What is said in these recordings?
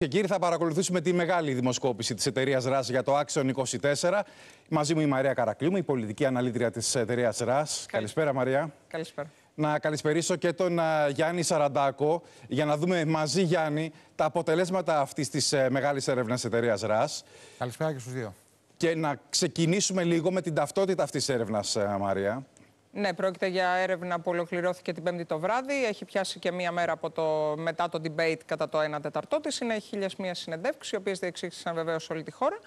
Και κύριοι, θα παρακολουθήσουμε τη μεγάλη δημοσκόπηση της εταιρείας ΡΑΣ για το Άξιον 24. Μαζί μου η Μαρία Καρακλίου, η πολιτική αναλύτρια της εταιρείας ΡΑΣ. Καλησπέρα, Μαρία. Καλησπέρα. Να καλησπερίσω και τον Γιάννη Σαραντάκο για να δούμε μαζί, Γιάννη, τα αποτελέσματα αυτής της ε, μεγάλης έρευνας εταιρεία ΡΑΣ. Καλησπέρα και στους δύο. Και να ξεκινήσουμε λίγο με την ταυτότητα αυτής της έρευνας, ε, Μαρία. Ναι, πρόκειται για έρευνα που ολοκληρώθηκε την Πέμπτη το βράδυ. Έχει πιάσει και μία μέρα από το, μετά το debate κατά το 1 τεταρτό της. Είναι χίλιες μία συνεντεύξεις, οι οποίες διεξήχθησαν βεβαίως όλη τη χώρα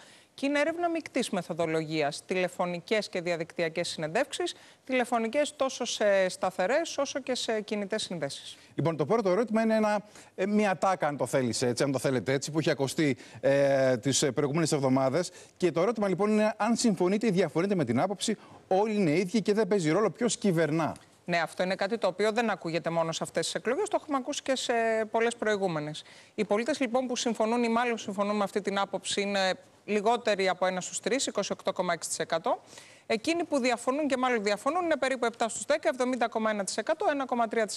και είναι έρευνα μεικτής μεθοδολογίας. Τηλεφωνικές και διαδικτυακές συνεντεύξεις, τηλεφωνικές τόσο σε σταθερές όσο και σε κινητές συνδέσεις. Λοιπόν, το πρώτο ερώτημα είναι ένα, ε, μια τάκα, αν το θέλεις έτσι, αν το θέλετε έτσι, που έχει ακουστεί ε, τις ε, προηγούμενες εβδομάδες. Και το ερώτημα λοιπόν είναι αν συμφωνείτε ή διαφωνείτε με την άποψη όλοι είναι ίδιοι και δεν παίζει ρόλο ποιος κυβερνά. Ναι, αυτό είναι κάτι το οποίο δεν ακούγεται μόνο σε αυτές τις εκλογές, το έχουμε ακούσει και σε πολλές προηγούμενες. Οι πολίτες λοιπόν που συμφωνούν ή μάλλον συμφωνούν με αυτή την άποψη είναι λιγότεροι από ένα στους τρεις, 28,6%. Εκείνοι που διαφωνούν και μάλλον διαφωνούν είναι περίπου 7 στου 10, 70,1%,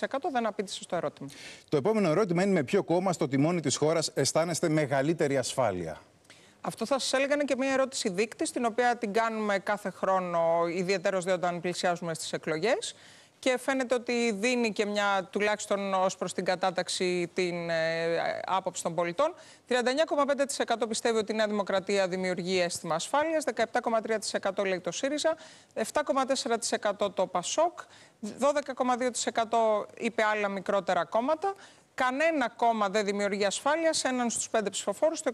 1,3% δεν απήντησε στο ερώτημα. Το επόμενο ερώτημα είναι με ποιο κόμμα στο τιμόνι της χώρας αισθάνεστε μεγαλύτερη ασφάλεια. Αυτό θα σας έλεγα είναι και μια ερώτηση δείκτης, την οποία την κάνουμε κάθε χρόνο, ιδιαίτερω όταν πλησιάζουμε στις εκλογές και φαίνεται ότι δίνει και μια τουλάχιστον ως προς την κατάταξη την ε, άποψη των πολιτών. 39,5% πιστεύει ότι η Νέα Δημοκρατία δημιουργεί αίσθημα ασφάλειας, 17,3% λέει το ΣΥΡΙΖΑ, 7,4% το ΠΑΣΟΚ, 12,2% είπε άλλα μικρότερα κόμματα. Κανένα κόμμα δεν δημιουργεί ασφάλεια σε έναν στους πέντε ψηφοφόρους, το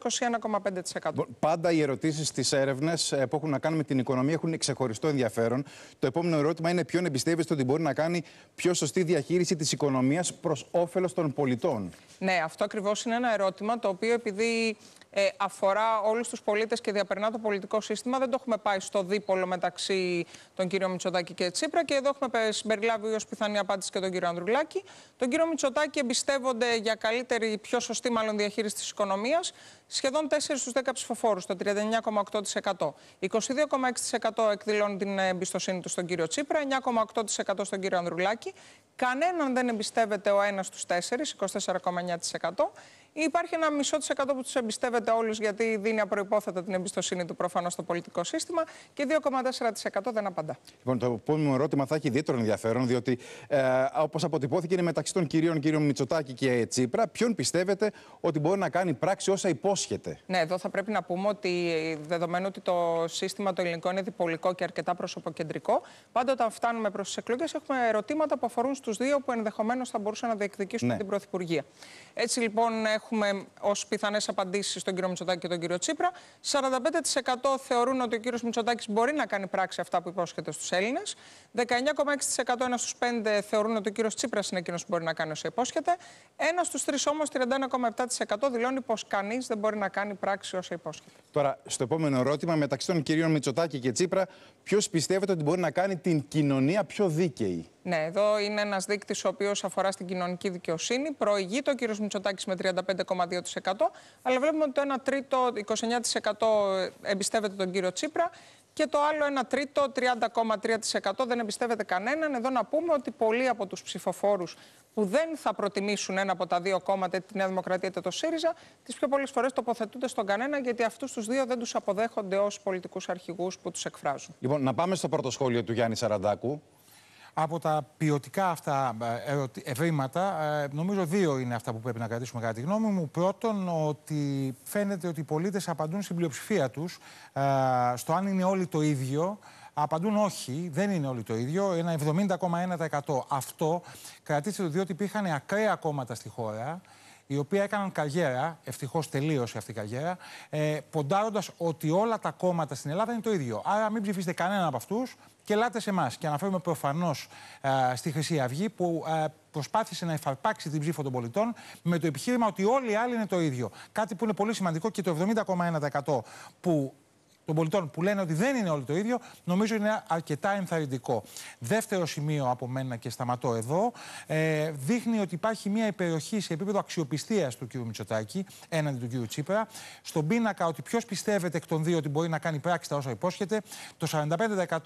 21,5%. Πάντα οι ερωτήσεις στις έρευνες ε, που έχουν να κάνουν με την οικονομία έχουν ξεχωριστό ενδιαφέρον. Το επόμενο ερώτημα είναι ποιον εμπιστεύεστε ότι μπορεί να κάνει πιο σωστή διαχείριση της οικονομίας προς όφελος των πολιτών. Ναι, αυτό ακριβώς είναι ένα ερώτημα το οποίο επειδή ε, αφορά όλους τους πολίτες και διαπερνά το πολιτικό σύστημα. Δεν το έχουμε πάει στο δίπολο μεταξύ των κύριο Μητσοτάκη και Τσίπρα. Και εδώ έχουμε συμπεριλάβει ως πιθανή απάντηση και τον κύριο Ανδρουλάκη. Τον κύριο Μητσοτάκη εμπιστεύω για καλύτερη, πιο σωστή μάλλον διαχείριση της οικονομίας σχεδόν 4 στου 10 ψηφοφόρους, το 39,8%. 22,6% εκδηλώνει την ε, εμπιστοσύνη του στον κύριο Τσίπρα, 9,8% στον κύριο Ανδρουλάκη. Κανέναν δεν εμπιστεύεται ο ένας στους 4, 24,9%. Υπάρχει ένα μισό τη εκατό που τους εμπιστεύεται όλους, γιατί δίνει απροπόθετα την εμπιστοσύνη του προφανώς στο πολιτικό σύστημα. Και 2,4% δεν απαντά. Λοιπόν, το επόμενο ερώτημα θα έχει ιδιαίτερο ενδιαφέρον, διότι ε, όπως αποτυπώθηκε είναι μεταξύ των κυρίων κύριο Μητσοτάκη και Τσίπρα, ποιον πιστεύετε ότι μπορεί να κάνει πράξη όσα υπόσχεται υπόσχεται. Ναι, εδώ θα πρέπει να πούμε ότι δεδομένου ότι το σύστημα το ελληνικό είναι διπολικό και αρκετά προσωποκεντρικό, πάντα όταν φτάνουμε προς τις εκλογές έχουμε ερωτήματα που αφορούν στους δύο που ενδεχομένως θα μπορούσαν να διεκδικήσουν ναι. την Πρωθυπουργία. Έτσι λοιπόν έχουμε ως πιθανές απαντήσεις τον κύριο Μητσοτάκη και τον κύριο Τσίπρα. 45% θεωρούν ότι ο κύριος Μητσοτάκης μπορεί να κάνει πράξη αυτά που υπόσχεται στους Έλληνες. 19,6% ένας στους 5 θεωρούν ότι ο κύριος Τσίπρας είναι εκείνος που μπορεί να κάνει όσα υπόσχεται. Ένας στους 3 όμω 31,7% δηλώνει πως κανείς δεν μπορεί μπορεί να κάνει πράξη όσα υπόσχεται. Τώρα, στο επόμενο ερώτημα, μεταξύ των κυρίων Μητσοτάκη και Τσίπρα, ποιος πιστεύετε ότι μπορεί να κάνει την κοινωνία πιο δίκαιη. Ναι, εδώ είναι ένας δείκτης ο οποίος αφορά στην κοινωνική δικαιοσύνη. Προηγείται ο κύριος Μητσοτάκης με 35,2%. Αλλά βλέπουμε ότι το 1 τρίτο, 29% εμπιστεύεται τον κύριο Τσίπρα και το άλλο ένα τρίτο, 30,3% δεν εμπιστεύεται κανέναν. Εδώ να πούμε ότι πολλοί από τους ψηφοφόρους που δεν θα προτιμήσουν ένα από τα δύο κόμματα, τη Νέα Δημοκρατία είτε το ΣΥΡΙΖΑ, τις πιο πολλές φορές τοποθετούνται στον κανένα, γιατί αυτούς τους δύο δεν τους αποδέχονται ως πολιτικούς αρχηγούς που τους εκφράζουν. Λοιπόν, να πάμε στο πρώτο σχόλιο του Γιάννη Σαραντάκου. Από τα ποιοτικά αυτά ε, ευρήματα, ε, νομίζω δύο είναι αυτά που πρέπει να κρατήσουμε κατά τη γνώμη μου. Πρώτον, ότι φαίνεται ότι οι πολίτες απαντούν στην πλειοψηφία τους ε, στο αν είναι όλοι το ίδιο, Απαντούν όχι, δεν είναι όλοι το ίδιο, ένα 70,1%. Αυτό κρατήστε το διότι υπήρχαν ακραία κόμματα στη χώρα οι οποίοι έκαναν καριέρα, ευτυχώς τελείωσε αυτή η καριέρα, ε, ποντάροντας ότι όλα τα κόμματα στην Ελλάδα είναι το ίδιο. Άρα μην ψηφίσετε κανέναν από αυτούς και ελάτε σε εμάς. Και αναφέρομαι προφανώς ε, στη Χρυσή Αυγή που ε, προσπάθησε να εφαρπάξει την ψήφο των πολιτών με το επιχείρημα ότι όλοι οι άλλοι είναι το ίδιο. Κάτι που είναι πολύ σημαντικό και το 70,1% που των πολιτών που λένε ότι δεν είναι όλοι το ίδιο, νομίζω είναι αρκετά ενθαρρυντικό. Δεύτερο σημείο από μένα και σταματώ εδώ, ε, δείχνει ότι υπάρχει μια υπεροχή σε επίπεδο αξιοπιστίας του κ. Μητσοτάκη έναντι του κ. Τσίπρα. Στον πίνακα ότι ποιος πιστεύεται εκ των δύο ότι μπορεί να κάνει πράξη τα όσα υπόσχεται. Το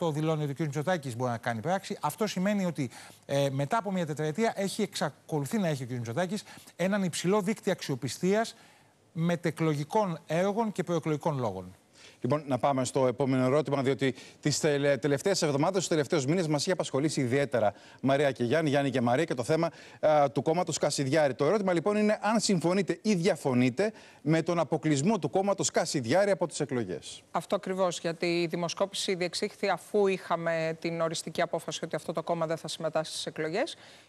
45% δηλώνει ότι ο κ. Μητσοτάκης μπορεί να κάνει πράξη. Αυτό σημαίνει ότι ε, μετά από μια τετραετία έχει εξακολουθεί να έχει ο κ. Μητσοτάκης έναν υψηλό δίκτυο αξιοπιστίας μετεκλογικών έργων και προεκλογικών λόγων. Λοιπόν, να πάμε στο επόμενο ερώτημα, διότι τις τελευταίες εβδομάδες, τους τελευταίους μήνες, μας είχε απασχολήσει ιδιαίτερα Μαρία και Γιάννη, Γιάννη και Μαρία και το θέμα α, του κόμματος Κασιδιάρη. Το ερώτημα λοιπόν είναι αν συμφωνείτε ή διαφωνείτε με τον αποκλεισμό του κόμματος Κασιδιάρη από τις εκλογές. Αυτό ακριβώς, γιατί η δημοσκόπηση διεξήχθη αφού είχαμε την οριστική απόφαση ότι αυτό το κόμμα δεν θα συμμετάσχει στις εκλογές.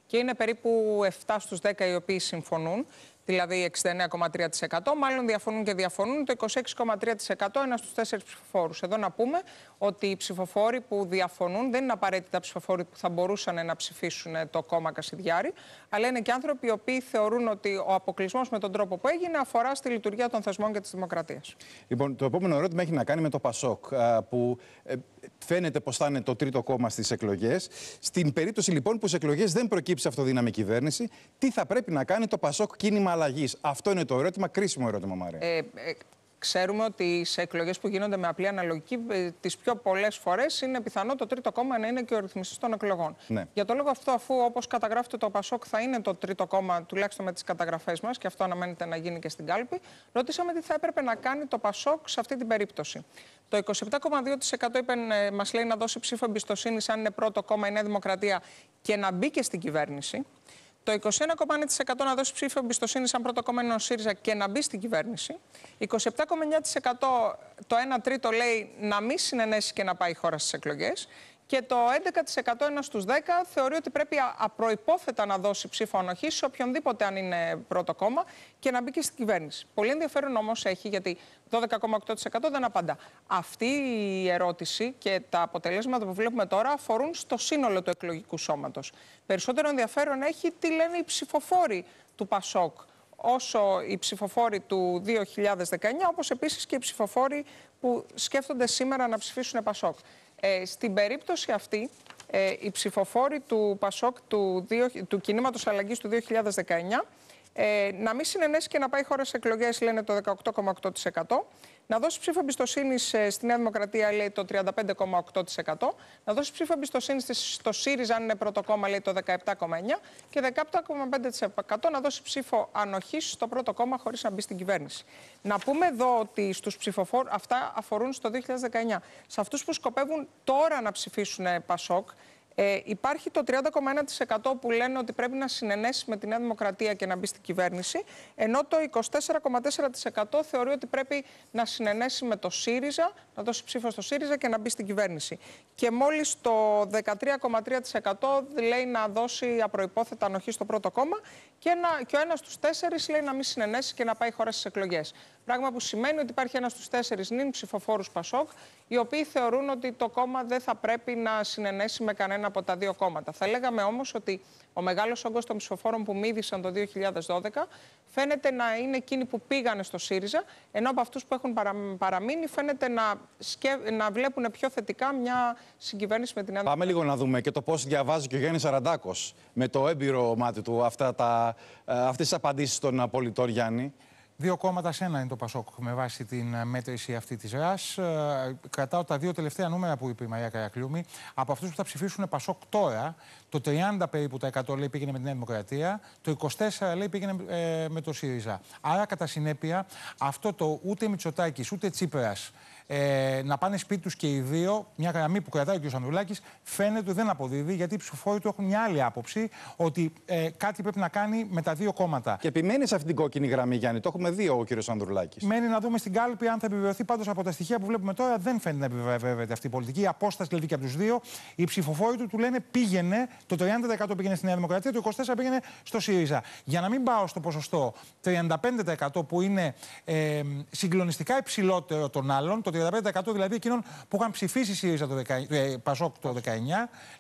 Και είναι περίπου 7 στου 10 οι οποίοι συμφωνούν δηλαδή 69,3%. Μάλλον διαφωνούν και διαφωνούν το 26,3% ένας στους τέσσερις ψηφοφόρους. Εδώ να πούμε ότι οι ψηφοφόροι που διαφωνούν δεν είναι απαραίτητα ψηφοφόροι που θα μπορούσαν να ψηφίσουν το κόμμα Κασιδιάρη, αλλά είναι και άνθρωποι οι οποίοι θεωρούν ότι ο αποκλεισμός με τον τρόπο που έγινε αφορά στη λειτουργία των θεσμών και της δημοκρατίας. Λοιπόν, το επόμενο ερώτημα έχει να κάνει με το ΠΑΣΟΚ, που ε, φαίνεται πως θα είναι το τρίτο κόμμα στις εκλογές. Στην περίπτωση λοιπόν που στι εκλογές δεν προκύψει αυτοδύναμη κυβέρνηση, τι θα πρέπει να κάνει το ΠΑΣΟΚ κίνημα αλλαγής. Αυτό είναι το ερώτημα, κρίσιμο ερώτημα, Μαρία. Ε, ε ξέρουμε ότι σε εκλογές που γίνονται με απλή αναλογική, ε, τις πιο πολλές φορές είναι πιθανό το τρίτο κόμμα να είναι και ο ρυθμιστής των εκλογών. Ναι. Για το λόγο αυτό, αφού όπως καταγράφεται το Πασόκ θα είναι το τρίτο κόμμα, τουλάχιστον με τις καταγραφές μας, και αυτό αναμένεται να γίνει και στην κάλπη, ρωτήσαμε τι θα έπρεπε να κάνει το Πασόκ σε αυτή την περίπτωση. Το 27,2% είπε, μας λέει, να δώσει ψήφο εμπιστοσύνη αν είναι πρώτο κόμμα η Νέα Δημοκρατία και να μπει και στην κυβέρνηση. Το 21,1% να δώσει ψήφο εμπιστοσύνη σαν πρώτο ΣΥΡΙΖΑ και να μπει στην κυβέρνηση. 27,9% το 1 τρίτο λέει να μην συνενέσει και να πάει η χώρα στις εκλογές και το 11% ένας στους 10 θεωρεί ότι πρέπει απροϋπόθετα να δώσει ψήφο ανοχής σε οποιονδήποτε αν είναι πρώτο κόμμα και να μπει και στην κυβέρνηση. Πολύ ενδιαφέρον όμως έχει γιατί 12,8% δεν απαντά. Αυτή η ερώτηση και τα αποτελέσματα που βλέπουμε τώρα αφορούν στο σύνολο του εκλογικού σώματος. Περισσότερο ενδιαφέρον έχει τι λένε οι ψηφοφόροι του ΠΑΣΟΚ όσο οι ψηφοφόροι του 2019, όπως επίσης και οι ψηφοφόροι που σκέφτονται σήμερα να ψηφίσουν ΠΑΣΟΚ. Ε, στην περίπτωση αυτή, ε, οι ψηφοφόροι του ΠΑΣΟΚ, του, του Κινήματος Αλλαγής του 2019, ε, να μην συνενέσει και να πάει χώρα σε εκλογές, λένε το 18,8%. Να δώσει ψήφο εμπιστοσύνη στη Νέα Δημοκρατία, λέει το 35,8%. Να δώσει ψήφο εμπιστοσύνη στο ΣΥΡΙΖΑ, αν είναι πρώτο κόμμα, λέει το 17,9%. Και 17,5% να δώσει ψήφο ανοχής στο πρώτο κόμμα, χωρίς να μπει στην κυβέρνηση. Να πούμε εδώ ότι στους ψηφοφόρους, αυτά αφορούν στο 2019. Σε αυτούς που σκοπεύουν τώρα να ψηφίσουν Πασόκ, ε, υπάρχει το 30,1% που λένε ότι πρέπει να συνενέσει με τη Νέα Δημοκρατία και να μπει στην κυβέρνηση, ενώ το 24,4% θεωρεί ότι πρέπει να συνενέσει με το ΣΥΡΙΖΑ, να δώσει ψήφο στο ΣΥΡΙΖΑ και να μπει στην κυβέρνηση. Και μόλις το 13,3% λέει να δώσει απροϋπόθετα ανοχή στο πρώτο κόμμα και, και ο ένας στους τέσσερις λέει να μην συνενέσει και να πάει χώρα στις εκλογές. Πράγμα που σημαίνει ότι υπάρχει ένας στους τέσσερις νυν ψηφοφόρους Πασόκ, οι οποίοι θεωρούν ότι το κόμμα δεν θα πρέπει να συνενέσει με κανένα από τα δύο κόμματα. Θα λέγαμε όμως ότι ο μεγάλος όγκος των ψηφοφόρων που μίδησαν το 2012 φαίνεται να είναι εκείνοι που πήγανε στο ΣΥΡΙΖΑ, ενώ από αυτούς που έχουν παραμείνει φαίνεται να, να βλέπουν πιο θετικά μια συγκυβέρνηση με την Ελλάδα. Πάμε λίγο να δούμε και το πώς διαβάζει και ο Γιάννης Αραντάκος με το έμπειρο μάτι του ε, αυτές τις απαντήσεις των πολιτών Γιάννη. Δύο κόμματα σε ένα είναι το Πασόκ με βάση την ε, μέτρηση αυτή της ΡΑΣ. Ε, κρατάω τα δύο τελευταία νούμερα που είπε η Μαρία Καρακλούμη. Από αυτούς που θα ψηφίσουν Πασόκ τώρα, το 30 περίπου τα 100 λέει πήγαινε με τη Νέα Δημοκρατία. Το 24 λέει πήγαινε ε, με το ΣΥΡΙΖΑ. Άρα κατά συνέπεια αυτό το ούτε Μητσοτάκης ούτε Τσίπρας ε, να πάνε σπίτι τους και οι δύο, μια γραμμή που κρατάει ο κ. Ανδρουλάκη, φαίνεται ότι δεν αποδίδει, γιατί οι ψηφοφόροι του έχουν μια άλλη άποψη ότι ε, κάτι πρέπει να κάνει με τα δύο κόμματα. Και επιμένει σε αυτή την κόκκινη γραμμή, Γιάννη. Το έχουμε δει ο κ. Ανδρουλάκη. Μένει να δούμε στην κάλπη αν θα επιβεβαιωθεί. Πάντως από τα στοιχεία που βλέπουμε τώρα δεν φαίνεται να επιβεβαιωθεί αυτή η πολιτική. Η απόσταση δηλαδή και από τους δύο. Οι ψηφοφόροι του του λένε πήγαινε, το 30% πήγαινε στη Νέα Δημοκρατία, το 24% πήγαινε στο ΣΥΡΙΖΑ. Για να μην πάω στο ποσοστό 35% που είναι ε, συγκλονιστικά υψηλότερο των άλλων, το 35% δηλαδή εκείνων που είχαν ψηφίσει ΣΥΡΙΖΑ το 19, ε,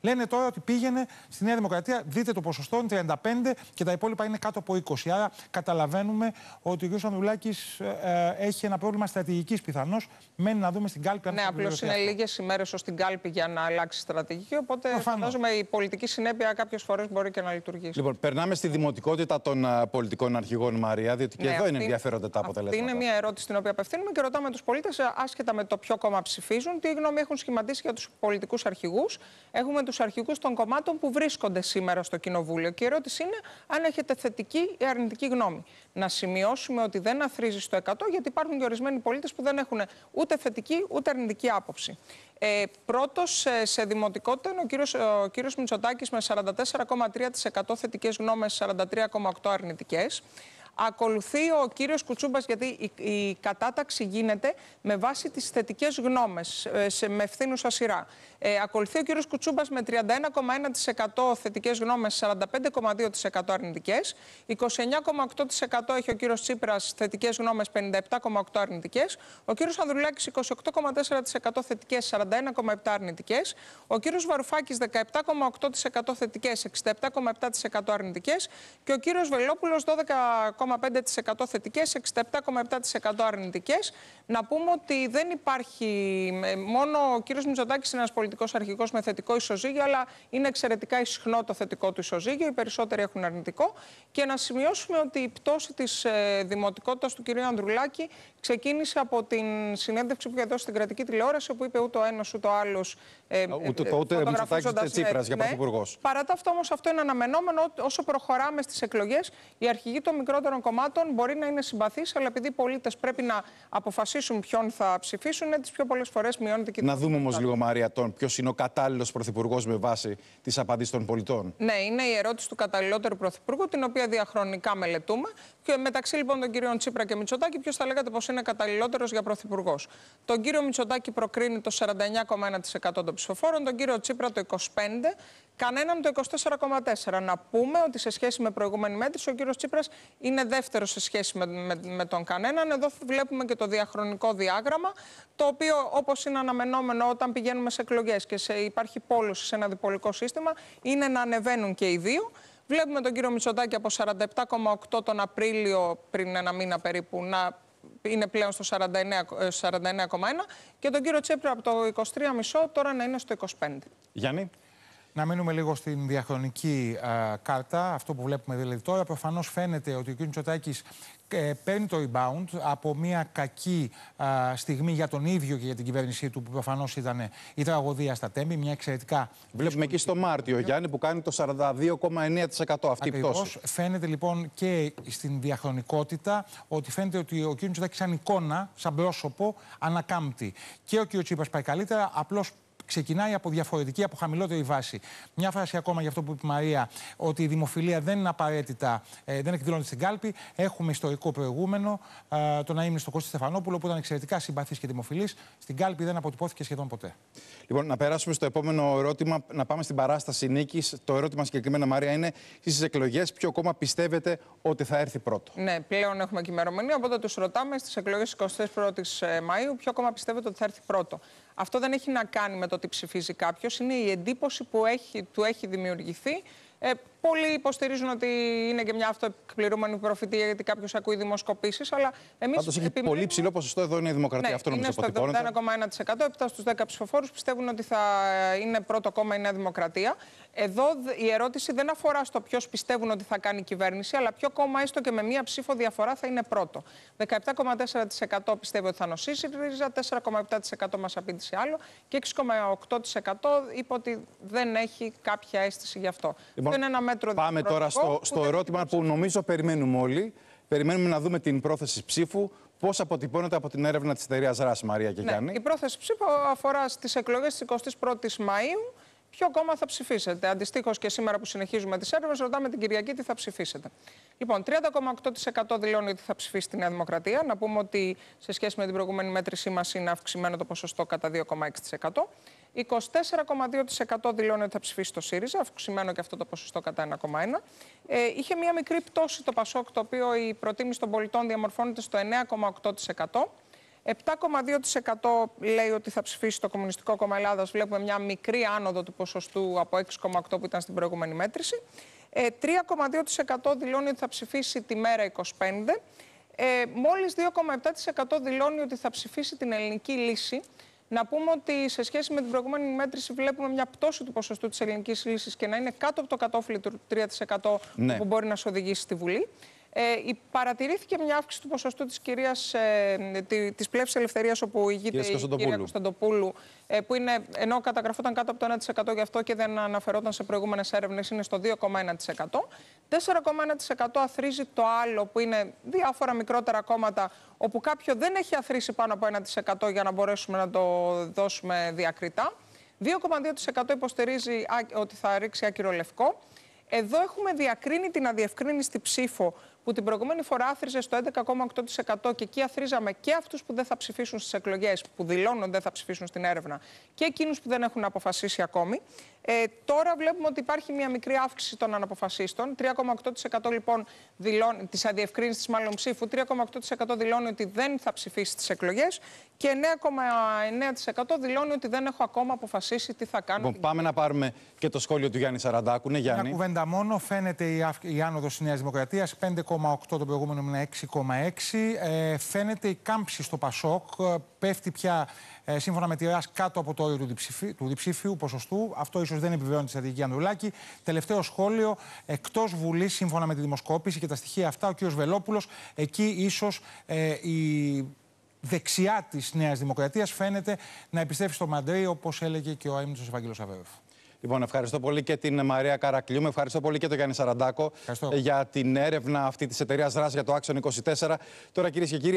λένε τώρα ότι πήγαινε στη Νέα Δημοκρατία. Δείτε το ποσοστό είναι 35% και τα υπόλοιπα είναι κάτω από 20%. Άρα καταλαβαίνουμε ότι ο κ. Ανδρουλάκη ε, ε, έχει ένα πρόβλημα στρατηγικής πιθανώς. Μένει να δούμε στην κάλπη αν Ναι, απλώ είναι λίγες ημέρες ως την κάλπη για να αλλάξει στρατηγική. Οπότε φαντάζομαι η πολιτική συνέπεια, κάποιες φορές μπορεί και να λειτουργήσει. Λοιπόν, περνάμε στη δημοτικότητα των ε, πολιτικών αρχηγών, Μαρία, διότι και ναι, εδώ αυτή, είναι ενδιαφέροντα τα αποτελέσματα. είναι μια ερώτηση την οποία απευθύνουμε και ρωτάμε τους πολίτες, ε, άσχετα με το ποιο κόμμα ψηφίζουν, τι γνώμη έχουν σχηματίσει για τους πολιτικούς αρχηγούς. Έχουμε τους αρχηγούς των κομμάτων που βρίσκονται σήμερα στο Κοινοβούλιο. Και η ερώτηση είναι αν έχετε θετική ή αρνητική γνώμη. Να σημειώσουμε ότι δεν αθρίζει στο 100, γιατί υπάρχουν και ορισμένοι πολίτες που δεν έχουν ούτε θετική ούτε αρνητική άποψη. Ε, Πρώτος ε, σε δημοτικότητα είναι ο κύριος, ο κύριος Μητσοτάκης με 44,3% θετικές γνώμες, 43,8% αρνητικές. Ακολουθεί ο κύριος Κουτσούμπας γιατί η, κατάταξη γίνεται με βάση τις θετικές γνώμες ε, σε, με ευθύνουσα σειρά. Ε, ακολουθεί ο κύριος Κουτσούμπας με 31,1% θετικές γνώμες, 45,2% αρνητικές. 29,8% έχει ο κύριος Τσίπρας θετικές γνώμες, 57,8% αρνητικές. Ο κύριος Ανδρουλάκης 28,4% θετικές, 41,7% αρνητικές. Ο κύριος Βαρουφάκης 17,8% θετικές, 67,7% αρνητικές. Και ο κύριος Βελόπουλος 67,5% θετικές, 67,7% αρνητικές. Να πούμε ότι δεν υπάρχει, ε, μόνο ο κύριος Μητσοτάκης είναι ένας πολιτικός αρχικός με θετικό ισοζύγιο, αλλά είναι εξαιρετικά ισχνό το θετικό του ισοζύγιο, οι περισσότεροι έχουν αρνητικό. Και να σημειώσουμε ότι η πτώση της ε, δημοτικότητας του κυρίου Ανδρουλάκη ξεκίνησε από την συνέντευξη που είχε δώσει στην κρατική τηλεόραση, όπου είπε ούτε ο ένα ούτε ο άλλος. Ε, ε, ούτε το ούτε για ναι. πρωθυπουργός. Παρά τα αυτό όμως, αυτό είναι αναμενόμενο. Όσο προχωράμε στις εκλογές, οι αρχηγοί των μικρότερων κομμάτων μπορεί να είναι συμπαθής, αλλά επειδή οι πολίτες πρέπει να αποφασίσουν ποιον θα ψηφίσουν, τις πιο πολλές φορές μειώνεται και Να δούμε όμως λίγο, Μαρία, τον ποιος είναι ο κατάλληλος πρωθυπουργός με βάση τις απαντήσεις των πολιτών. Ναι, είναι η ερώτηση του καταλληλότερου πρωθυπουργού, την οποία διαχρονικά μελετούμε. Και μεταξύ λοιπόν των κυρίων Τσίπρα και Μητσοτάκη, ποιος θα λέγατε πως είναι καταλληλότερος για πρωθυπουργός. Τον κύριο Μητσοτάκη προκρίνει το 49,1% των ψηφοφόρων, τον κύριο Τσίπρα το 25%, κανέναν το 24,4%. Να πούμε ότι σε σχέση με προηγούμενη μέτρηση, ο κύριος Τσίπρας είναι δεύτερο σε σχέση με, με, τον κανέναν. Εδώ βλέπουμε και το διαχρονικό διάγραμμα, το οποίο όπως είναι αναμενόμενο όταν πηγαίνουμε σε εκλογές και σε, υπάρχει πόλωση σε ένα διπολικό σύστημα, είναι να ανεβαίνουν και οι δύο. Βλέπουμε τον κύριο Μητσοτάκη από 47,8 τον Απρίλιο, πριν ένα μήνα περίπου, να είναι πλέον στο 49,1 ε, και τον κύριο Τσέπρα από το 23,5 τώρα να είναι στο 25. Γιάννη. Να μείνουμε λίγο στην διαχρονική κάρτα. Αυτό που βλέπουμε δηλαδή τώρα. Προφανώς φαίνεται ότι ο κ. Τσοτάκης ε, παίρνει το rebound από μια κακή στιγμή για τον ίδιο και για την κυβέρνησή του, που προφανώς ήταν ε, η τραγωδία στα Τέμπη. Μια εξαιρετικά. Βλέπουμε εκεί στο Μάρτιο, Γιάννη, που κάνει το 42,9% αυτή Ακριβώς. η πτώση. Φαίνεται λοιπόν και στην διαχρονικότητα ότι φαίνεται ότι ο κ. Τσοτάκης, σαν εικόνα, σαν πρόσωπο, ανακάμπτει. Και ο κ. Τσίπρας πάει καλύτερα, απλώς ξεκινάει από διαφορετική, από χαμηλότερη βάση. Μια φράση ακόμα για αυτό που είπε η Μαρία, ότι η δημοφιλία δεν είναι απαραίτητα, ε, δεν εκδηλώνεται στην κάλπη. Έχουμε ιστορικό προηγούμενο, ε, το να ήμουν στο Κώστα Στεφανόπουλο, που ήταν εξαιρετικά συμπαθής και δημοφιλής. Στην κάλπη δεν αποτυπώθηκε σχεδόν ποτέ. Λοιπόν, να περάσουμε στο επόμενο ερώτημα, να πάμε στην παράσταση νίκης. Το ερώτημα συγκεκριμένα, Μαρία, είναι στις εκλογές ποιο κόμμα πιστεύετε ότι θα έρθει πρώτο. Ναι, πλέον έχουμε και ημερομηνία, οπότε τους ρωτάμε στις εκλογές 21η ε, Μαου ποιο κόμμα πιστεύετε ότι θα έρθει πρώτο. Αυτό δεν έχει να κάνει με το τι ψηφίζει κάποιος, είναι η εντύπωση που έχει, του έχει δημιουργηθεί. Ε, πολλοί υποστηρίζουν ότι είναι και μια αυτοεκπληρούμενη προφητεία γιατί κάποιος ακούει δημοσκοπήσεις. Αλλά εμείς. Πάντως έχει πολύ ψηλό ποσοστό εδώ είναι η Δημοκρατία. Ναι, αυτό νομίζω ότι αποτυπώνεται. Είναι στο 71,1%. επτά στους 10 ψηφοφόρους πιστεύουν ότι θα είναι πρώτο κόμμα η Νέα Δημοκρατία. Εδώ η ερώτηση δεν αφορά στο ποιος πιστεύουν ότι θα κάνει η κυβέρνηση, αλλά ποιο κόμμα έστω και με μία ψήφο διαφορά θα είναι πρώτο. 17,4% πιστεύει ότι θα νοσήσει η ΡΙΖΑ, 4,7% μας απήντησε άλλο και 6,8% είπε ότι δεν έχει κάποια αίσθηση γι' αυτό. Λοιπόν, είναι ένα μέτρο Πάμε τώρα στο, στο ερώτημα που νομίζω περιμένουμε όλοι. Περιμένουμε να δούμε την πρόθεση ψήφου. Πώς αποτυπώνεται από την έρευνα της εταιρείας ΡΑΣ, Μαρία και ναι, Η πρόθεση ψήφου αφορά στις εκλογές της 21η Μαου ποιο κόμμα θα ψηφίσετε. Αντιστοίχως και σήμερα που συνεχίζουμε τις έρευνες, ρωτάμε την Κυριακή τι θα ψηφίσετε. Λοιπόν, 30,8% δηλώνει ότι θα ψηφίσει τη Νέα Δημοκρατία. Να πούμε ότι σε σχέση με την προηγούμενη μέτρησή μας είναι αυξημένο το ποσοστό κατά 2,6%. 24,2% δηλώνει ότι θα ψηφίσει το ΣΥΡΙΖΑ, αυξημένο και αυτό το ποσοστό κατά 1,1%. Ε, είχε μία μικρή πτώση το ΠΑΣΟΚ, το οποίο η προτίμηση των πολιτών διαμορφώνεται στο 9,8%. 7,2% λέει ότι θα ψηφίσει το Κομμουνιστικό Κόμμα Ελλάδας. Βλέπουμε μια μικρή άνοδο του ποσοστού από 6,8 που ήταν στην προηγούμενη μέτρηση. 3,2% ε, δηλώνει ότι θα ψηφίσει τη μέρα 25. Ε, μόλις 2,7% δηλώνει ότι θα ψηφίσει την ελληνική λύση. Να πούμε ότι σε σχέση με την προηγούμενη μέτρηση βλέπουμε μια πτώση του ποσοστού της ελληνικής λύσης και να είναι κάτω από το κατόφλι του 3% ναι. που μπορεί να σε οδηγήσει στη Βουλή. Ε, παρατηρήθηκε μια αύξηση του ποσοστού της κυρίας, ε, της πλεύσης ελευθερίας όπου ηγείται η κυρία Κωνσταντοπούλου, ε, που είναι, ενώ καταγραφόταν κάτω από το 1% γι' αυτό και δεν αναφερόταν σε προηγούμενες έρευνες, είναι στο 2,1%. 4,1% αθρίζει το άλλο που είναι διάφορα μικρότερα κόμματα όπου κάποιο δεν έχει αθρίσει πάνω από 1% για να μπορέσουμε να το δώσουμε διακριτά. 2,2% υποστηρίζει ότι θα ρίξει άκυρο Εδώ έχουμε διακρίνει την αδιευκρίνηστη ψήφο που την προηγούμενη φορά άθριζε στο 11,8% και εκεί αθρίζαμε και αυτούς που δεν θα ψηφίσουν στις εκλογές, που δηλώνουν δεν θα ψηφίσουν στην έρευνα, και εκείνους που δεν έχουν αποφασίσει ακόμη. Ε, τώρα βλέπουμε ότι υπάρχει μια μικρή αύξηση των αναποφασίστων. 3,8% λοιπόν δηλώνει, της αδιευκρίνησης μάλλον ψήφου, 3,8% δηλώνει ότι δεν θα ψηφίσει στις εκλογές και 9,9% δηλώνει ότι δεν έχω ακόμα αποφασίσει τι θα κάνω. Λοιπόν, πάμε να πάρουμε και το σχόλιο του Γιάννη Σαραντάκου. Ναι, Γιάννη. Μια κουβέντα μόνο φαίνεται η, αυ... η άνοδος της το προηγούμενο μήνα 6,6. Ε, φαίνεται η κάμψη στο Πασόκ. Ε, πέφτει πια ε, σύμφωνα με τη ΡΑΣ κάτω από το όριο του, διψηφι, διψήφιου ποσοστού. Αυτό ίσως δεν επιβεβαιώνει τη στρατηγική Ανδρουλάκη. Τελευταίο σχόλιο, εκτός Βουλής, σύμφωνα με τη δημοσκόπηση και τα στοιχεία αυτά, ο κ. Βελόπουλος, εκεί ίσως η δεξιά της Νέας Δημοκρατίας φαίνεται να επιστρέφει στο Μαντρέι, όπως έλεγε και ο αίμνητος Ευαγγέλο Αβέβαιο. Λοιπόν, ευχαριστώ πολύ και την Μαρία Καρακλιού. Με ευχαριστώ πολύ και τον Γιάννη Σαραντάκο για την έρευνα αυτή της εταιρείας δράση για το άξονα 24. Τώρα, κυρίες και κύριοι.